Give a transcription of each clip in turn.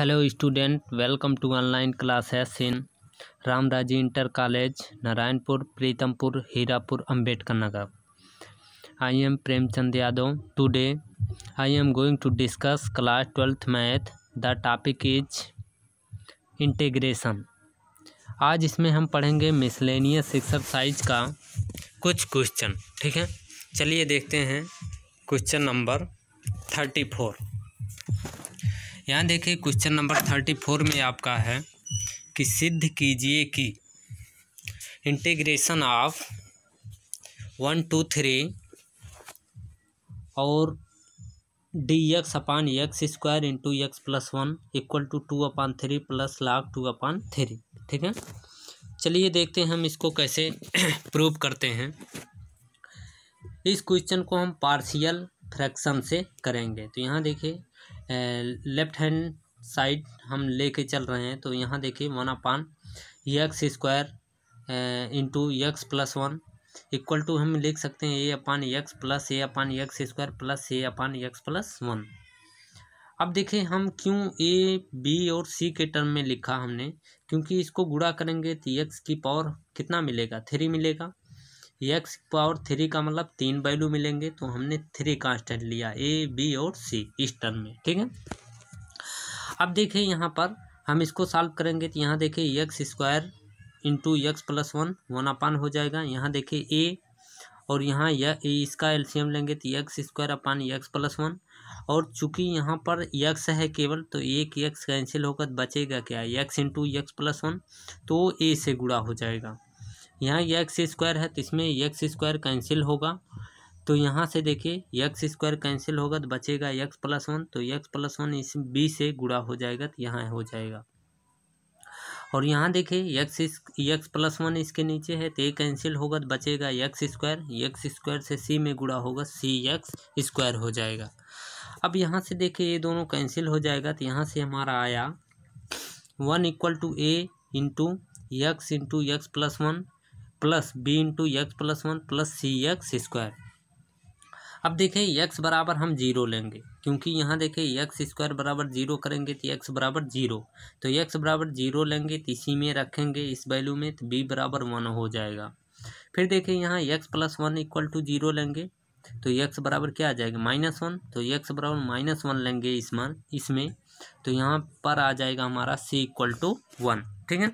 hello student welcome to online classes in Ramraji inter college Narayanpur Pritampur Hirapur Ambedkar Nagar I am Premchand Yadav today I am going to discuss class twelfth math the topic is integration आज इसमें हम पढ़ेंगे miscellaneous exercise का कुछ question ठीक है चलिए देखते हैं क्वेश्चन नंबर थर्टी फोर यहाँ देखिए क्वेश्चन नंबर थर्टी फोर में आपका है कि सिद्ध कीजिए कि integration of one to three और d x upon x square into x plus one equal to two upon three plus log two upon three ठीक है चलिए देखते हैं हम इसको कैसे प्रूव करते हैं इस क्वेश्चन को हम पार्शियल फ्रैक्शन से करेंगे तो यहाँ देखिए लेफ्ट हैंड साइड हम लेके चल रहे हैं तो यहाँ देखिए one upon x square into x plus one equal to हम लिख सकते हैं A upon x plus A upon x square plus A upon x plus one अब देखें हम क्यों ए बी और सी के टर्म में लिखा हमने क्योंकि इसको गुड़ा करेंगे तो यक्स की पावर कितना मिलेगा थ्री मिलेगा एक्स पावर थ्री का मतलब तीन वैल्यू मिलेंगे तो हमने थ्री कांस्टेंट लिया ए बी और सी इस टर्म में ठीक है अब देखिए यहाँ पर हम इसको सॉल्व करेंगे तो यहाँ देखिए x square into x plus one one upon हो जाएगा यहाँ देखिए ए और यहाँ यह इसका एलसीएम लेंगे तो x square upon x plus one और चूंकि यहाँ पर एक्स है केवल तो एक एक्स कैंसिल होकर बचेगा क्या x into x plus one तो ए से गुड़ा हो जाएगा यहाँ यक्स स्क्वायर है तो इसमें यक्स स्क्वायर कैंसिल होगा तो यहाँ से देखिए यक्स स्क्वायर कैंसिल होगा तो बचेगा यक्स प्लस वन तो यक्स प्लस वन इस बी से गुड़ा हो जाएगा तो यहाँ हो जाएगा और यहाँ देखिए यक्स यक्स प्लस वन इसके नीचे है तो ए कैंसिल होगा तो बचेगा यक्स स्क्वायर यक्स स्क्वायर से सी में गुड़ा होगा सी यक्स स्क्वायर हो जाएगा अब यहाँ से देखिए ये दोनों कैंसिल हो जाएगा तो यहाँ से हमारा आया one equal to A into x into x plus one plus B into x plus one plus C x square अब देखें एक्स बराबर हम जीरो लेंगे क्योंकि यहाँ देखें एक्स स्क्वायर बराबर जीरो करेंगे तो एक्स बराबर जीरो तो एक्स बराबर जीरो लेंगे तो इसी में रखेंगे इस वैल्यू में तो बी बराबर वन हो जाएगा फिर देखें यहाँ x plus one equal to zero लेंगे तो एक्स बराबर क्या आ जाएगा माइनस वन तो एक्स बराबर माइनस वन लेंगे इसमें इसमें तो यहाँ पर आ जाएगा हमारा सी इक्वल टू वन ठीक है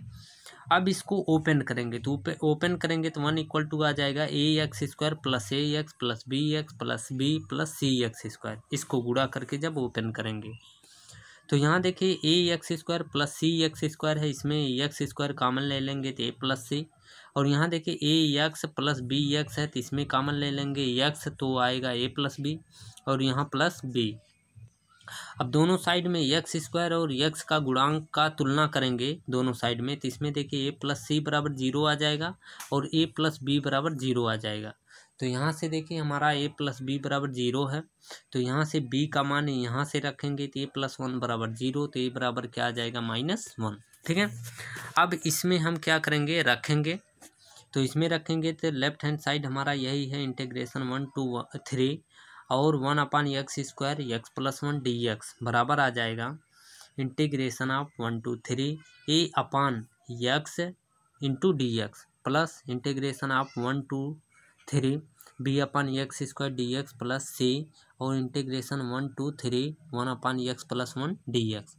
अब इसको ओपन करेंगे तो ओपन करेंगे तो वन इक्वल टू आ जाएगा A x square plus A x plus B x plus B plus C x square इसको गुड़ा करके जब ओपन करेंगे तो यहाँ देखिए A x square plus C x square है इसमें ए एक्स स्क्वायर कामन ले लेंगे तो ए प्लस सी और यहाँ देखिए A x plus B x है तो इसमें कामन ले लेंगे एक्स तो आएगा ए प्लस बी और यहाँ प्लस बी अब दोनों साइड में यक्स स्क्वायर और यक्स का गुणांक का तुलना करेंगे दोनों साइड में तो इसमें देखिए ए प्लस सी बराबर जीरो आ जाएगा और ए प्लस बी बराबर जीरो आ जाएगा तो यहाँ से देखिए हमारा ए प्लस बी बराबर जीरो है तो यहाँ से बी का मान यहाँ से रखेंगे तो ए प्लस वन बराबर जीरो तो ए बराबर क्या आ जाएगा माइनस वन ठीक है अब इसमें हम क्या करेंगे रखेंगे तो इसमें रखेंगे तो लेफ्ट हैंड साइड हमारा यही है इंटीग्रेशन वन टू थ्री और one upon x square x plus one d x बराबर आ जाएगा integration of one to three A upon x into d x plus integration of one to three B upon x square d x plus C और integration one to three one upon x plus one d x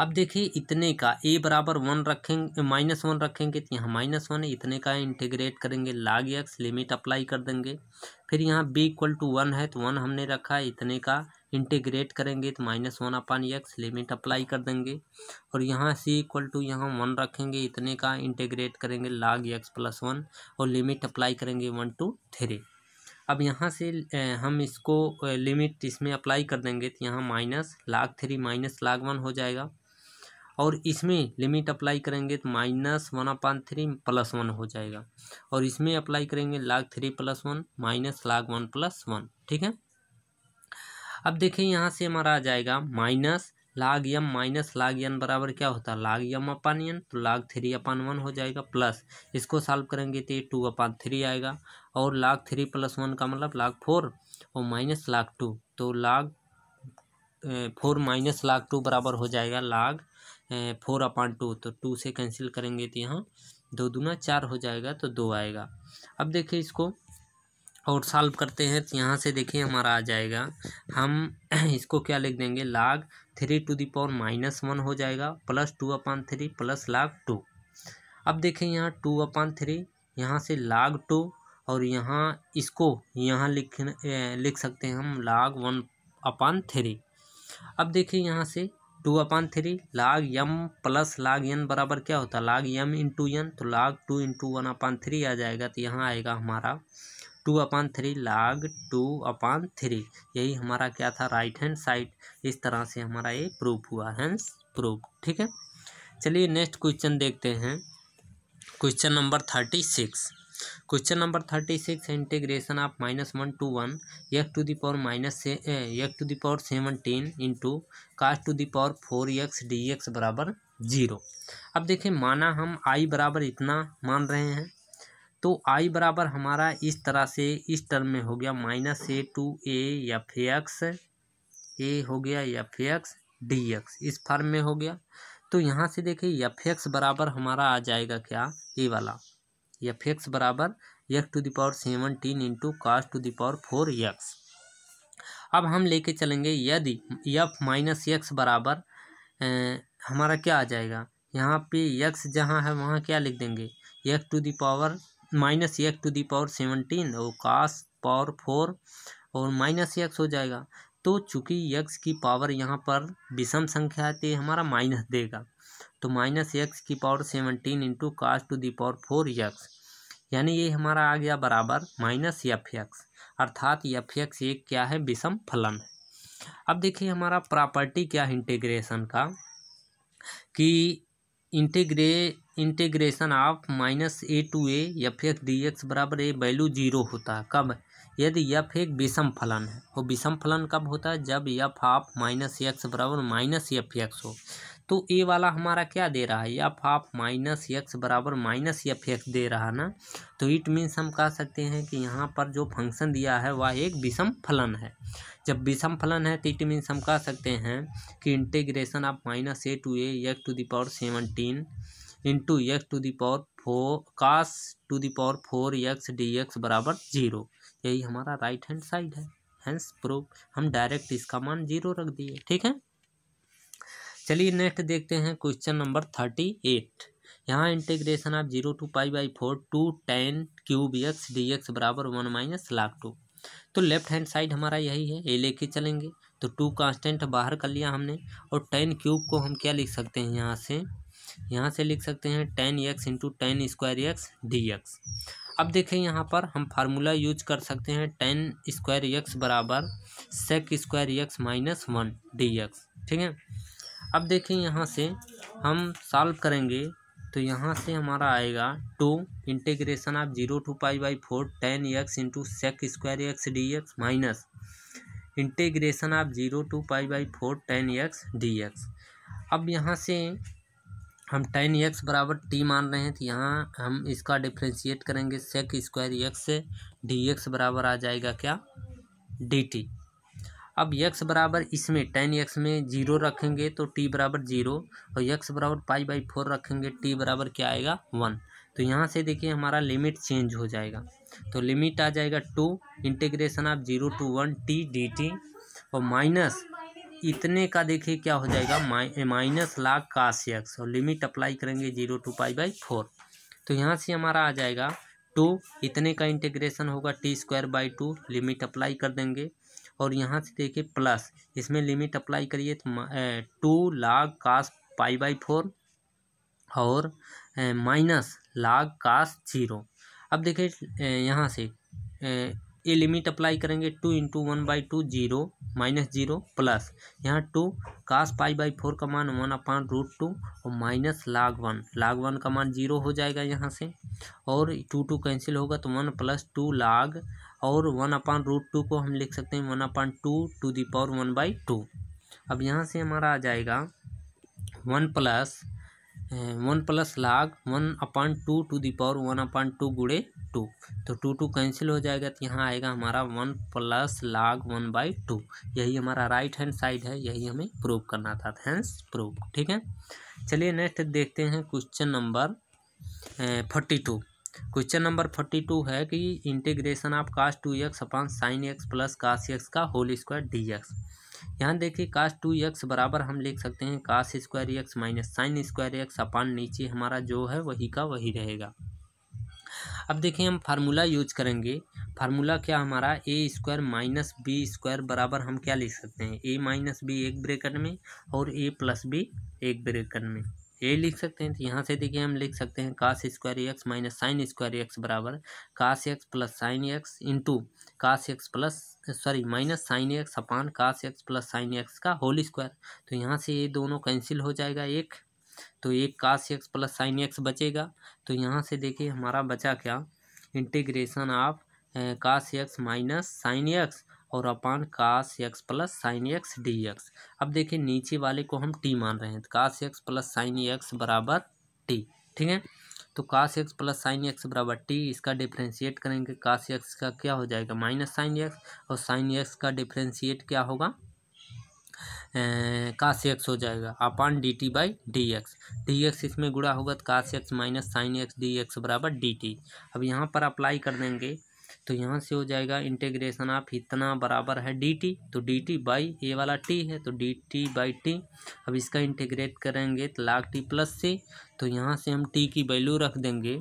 अब देखिए इतने का ए बराबर one रखेंगे minus one रखेंगे तो यहाँ माइनस वन है इतने का इंटीग्रेट करेंगे लाग एक्स लिमिट अप्लाई कर देंगे फिर यहाँ बी इक्वल टू वन है तो वन हमने रखा है इतने का इंटीग्रेट करेंगे तो minus one upon x limit apply कर देंगे और यहाँ सी इक्वल टू यहाँ वन रखेंगे इतने का इंटीग्रेट करेंगे लाग एक्स प्लस वन और लिमिट अप्लाई करेंगे वन टू थ्री अब यहाँ से हम इसको लिमिट इसमें अप्लाई कर देंगे तो यहाँ माइनस लाग थ्री माइनस लाग वन हो जाएगा और इसमें लिमिट अप्लाई करेंगे तो minus one upon three plus one हो जाएगा और इसमें अप्लाई करेंगे log three plus one minus log one plus one ठीक है अब देखिए यहाँ से हमारा आ जाएगा माइनस लाग यम माइनस लाग यन बराबर क्या होता है लाग यम अपान यन तो लाग थ्री अपान वन हो जाएगा प्लस इसको सॉल्व करेंगे तो ये टू अपान थ्री आएगा और लाग थ्री प्लस वन का मतलब लाग फोर और माइनस लाग टू तो लाग फोर माइनस लाग टू बराबर हो जाएगा लाग फोर अपान टू तो टू से कैंसिल करेंगे तो यहाँ दो दूना चार हो जाएगा तो दो आएगा अब देखिए इसको और सॉल्व करते हैं तो यहाँ से देखिए हमारा आ जाएगा हम इसको क्या लिख देंगे log three to the power minus one हो जाएगा plus two upon three plus log two अब देखें यहाँ टू अपान थ्री यहाँ से लाग टू और यहाँ इसको यहाँ लिख लिख सकते हैं हम लाग वन अपान थ्री अब देखें यहाँ से टू अपान थ्री लाग यम प्लस लाग एन बराबर क्या होता है लाग यम इंटू यन तो log two into one upon three आ जाएगा तो यहाँ आएगा हमारा two upon three log two upon three यही हमारा क्या था राइट हैंड साइड इस तरह से हमारा ये प्रूफ हुआ हैंस प्रूफ ठीक है चलिए नेक्स्ट क्वेश्चन देखते हैं question number thirty six question number thirty six integration of minus one to one x to the power minus से एक to the power seventeen into cos to the power four x d x बराबर zero अब देखिए माना हम आई बराबर इतना मान रहे हैं तो आई बराबर हमारा इस तरह से इस टर्म में हो गया minus a to a f x a हो गया एफ एक्स डी एक्स इस फॉर्म में हो गया तो यहाँ से देखिए एफ एक्स बराबर हमारा आ जाएगा क्या ए वाला एफ एक्स बराबर x to the power seventeen into cos to the power four x अब हम लेके चलेंगे यदि एफ माइनस एक्स बराबर ए, हमारा क्या आ जाएगा यहाँ पे एक्स जहाँ है वहाँ क्या लिख देंगे x to the power minus x to the power seventeen और कास पावर फोर और माइनस एक्स हो जाएगा तो चूंकि एक्स की पावर यहाँ पर विषम संख्या है तो हमारा माइनस देगा तो माइनस एक्स की power seventeen into cos to the power four x यानी ये हमारा आ गया बराबर माइनस एफ एक्स अर्थात एफ एक्स ये क्या है विषम फलन है अब देखिए हमारा प्रॉपर्टी क्या है इंटीग्रेशन का कि इंटीग्रे integration of minus a to a f x d x बराबर ए वैल्यू जीरो होता है कब यदि यफ एक विषम फलन है और विषम फलन कब होता है जब यफ ऑफ माइनस एक्स बराबर माइनस एफ एक्स हो तो ए वाला हमारा क्या दे रहा है एफ हाफ माइनस एक्स बराबर माइनस एफ एक्स दे रहा ना तो इट मीन्स हम कह सकते हैं कि यहाँ पर जो फंक्शन दिया है वह एक विषम फलन है जब विषम फलन है तो इट मीन्स हम कह सकते हैं कि integration of minus a to x to the power seventeen into x to the power four cos to the power four x d x बराबर जीरो यही हमारा राइट हैंड साइड है हैंस प्रूफ हम डायरेक्ट इसका मान जीरो रख दिए ठीक है चलिए नेक्स्ट देखते हैं क्वेश्चन नंबर थर्टी एट यहाँ integration of zero to pi by four two tan cube x d x बराबर वन माइनस लाख टू तो लेफ्ट हैंड साइड हमारा यही है ए लेके चलेंगे तो टू कांस्टेंट बाहर कर लिया हमने और टेन क्यूब को हम क्या लिख सकते हैं यहाँ से यहाँ से लिख सकते हैं tan x into tan square x d x अब देखें यहाँ पर हम फार्मूला यूज कर सकते हैं टेन स्क्वायर एक्स बराबर sec square x minus one d x ठीक है अब देखें यहाँ से हम सॉल्व करेंगे तो यहाँ से हमारा आएगा two integration of zero to pi by four tan x into sec square x d x minus integration of zero to pi by four tan x d x अब यहाँ से हम टेन एक्स बराबर टी मान रहे हैं तो यहाँ हम इसका डिफ्रेंशिएट करेंगे सेक स्क्वायर एक्स से डी एक्स बराबर आ जाएगा क्या डी टी अब यक्स बराबर इसमें टेन यक्स में जीरो रखेंगे तो टी बराबर जीरो और यक्स बराबर पाई बाई फोर रखेंगे टी बराबर क्या आएगा वन तो यहाँ से देखिए हमारा लिमिट चेंज हो जाएगा तो लिमिट आ जाएगा two integration of zero to one t d t और माइनस इतने का देखिए क्या हो जाएगा माइ माइनस लाख काश यक्स और लिमिट अप्लाई करेंगे zero to pi by four तो यहाँ से हमारा आ जाएगा टू इतने का इंटीग्रेशन होगा t square by two limit apply कर देंगे और यहाँ से देखिए प्लस इसमें लिमिट अप्लाई करिए तो two log cos pi by four और माइनस लाग कास जीरो अब देखिए यहाँ से ये लिमिट अप्लाई करेंगे two into one by two zero minus zero plus यहाँ two cos pi by four का मान वन अपान रूट टू और minus log one log one का मान जीरो हो जाएगा यहाँ से और टू टू कैंसिल होगा तो वन प्लस टू लाग और वन अपान रूट टू को हम लिख सकते हैं one upon two to the power one by two अब यहाँ से हमारा आ जाएगा one plus one plus log one upon two to the power one upon two गुड़े टू तो टू टू कैंसिल हो जाएगा तो यहाँ आएगा हमारा one plus log one by two यही हमारा राइट हैंड साइड है यही हमें प्रूव करना था हैंस प्रूव ठीक है चलिए नेक्स्ट देखते हैं question number forty two question number forty two है कि integration of cos two x upon sin x plus cos x का होल स्क्वायर डी एक्स यहाँ देखिए काश टू एक्स बराबर हम लिख सकते हैं cos square x minus sine square x upon नीचे हमारा जो है वही का वही रहेगा अब देखिए हम फार्मूला यूज करेंगे फार्मूला क्या हमारा a square minus b square बराबर हम क्या लिख सकते हैं ए माइनस बी एक ब्रेकन में और ए प्लस बी एक ब्रेकन में ये लिख सकते हैं तो यहाँ से देखिए हम लिख सकते हैं cos square x minus sine square x बराबर cos x plus sine x into cos x plus sorry minus sine x upon cos x plus sine x का होल स्क्वायर तो यहाँ से ये दोनों कैंसिल हो जाएगा एक तो एक काश एक्स प्लस साइन एक्स बचेगा तो यहाँ से देखिए हमारा बचा क्या integration of cos x minus sine x और upon cos x plus sine x d x अब देखिए नीचे वाले को हम टी मान रहे हैं cos x plus sine x बराबर टी ठीक है तो cos x plus sine x बराबर टी इसका डिफ्रेंशिएट करेंगे काश एक्स का क्या हो जाएगा माइनस साइन एक्स और साइन एक्स का डिफ्रेंशिएट क्या होगा काश एक्स हो जाएगा upon d t by d x d x इसमें गुड़ा होगा तो cos x minus sine x d x बराबर डी टी अब यहाँ पर अप्लाई कर देंगे तो यहाँ से हो जाएगा इंटीग्रेशन ऑफ इतना बराबर है डी टी तो डी टी बाई ए वाला टी है तो डी टी बाई टी अब इसका इंटीग्रेट करेंगे तो लाख टी प्लस से तो यहाँ से हम टी की वैल्यू रख देंगे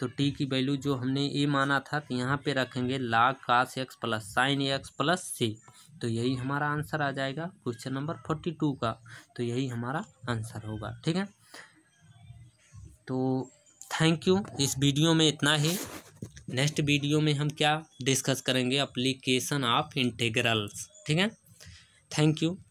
तो टी की वैल्यू जो हमने ए माना था तो यहाँ पे रखेंगे log cos x plus sine x plus c तो यही हमारा आंसर आ जाएगा क्वेश्चन नंबर फोर्टी टू का तो यही हमारा आंसर होगा ठीक है तो थैंक यू इस वीडियो में इतना ही नेक्स्ट वीडियो में हम क्या डिस्कस करेंगे अप्लीकेशन ऑफ इंटेग्रल्स ठीक है थैंक यू